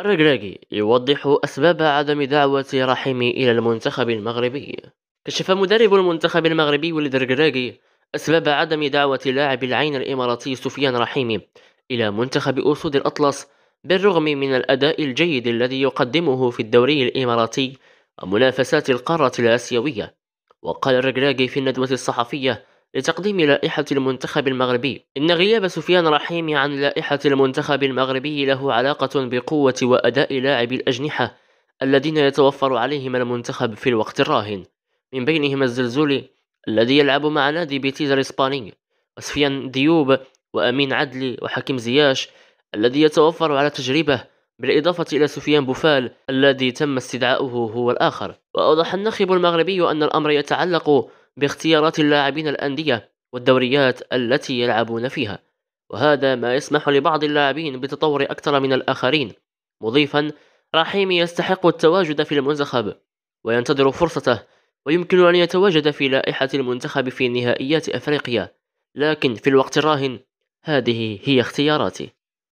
الرجراجي يوضح أسباب عدم دعوة رحمي إلى المنتخب المغربي كشف مدرب المنتخب المغربي الرجراجي أسباب عدم دعوة لاعب العين الإماراتي سفيان رحيمي إلى منتخب أسود الأطلس بالرغم من الأداء الجيد الذي يقدمه في الدوري الإماراتي ومنافسات القارة الآسيوية وقال الرجراجي في الندوة الصحفية لتقديم لائحة المنتخب المغربي إن غياب سفيان رحيمي عن لائحة المنتخب المغربي له علاقة بقوة وأداء لاعبي الأجنحة الذين يتوفر عليهم المنتخب في الوقت الراهن من بينهم الزلزولي الذي يلعب مع نادي بيتيز الإسباني وسفيان ديوب وأمين عدلي وحكيم زياش الذي يتوفر على تجربه بالإضافة إلى سفيان بوفال الذي تم استدعاؤه هو الآخر وأوضح الناخب المغربي أن الأمر يتعلق باختيارات اللاعبين الأندية والدوريات التي يلعبون فيها وهذا ما يسمح لبعض اللاعبين بتطور أكثر من الآخرين مضيفا رحيمي يستحق التواجد في المنتخب وينتظر فرصته ويمكن أن يتواجد في لائحة المنتخب في نهائيات أفريقيا لكن في الوقت الراهن هذه هي اختياراتي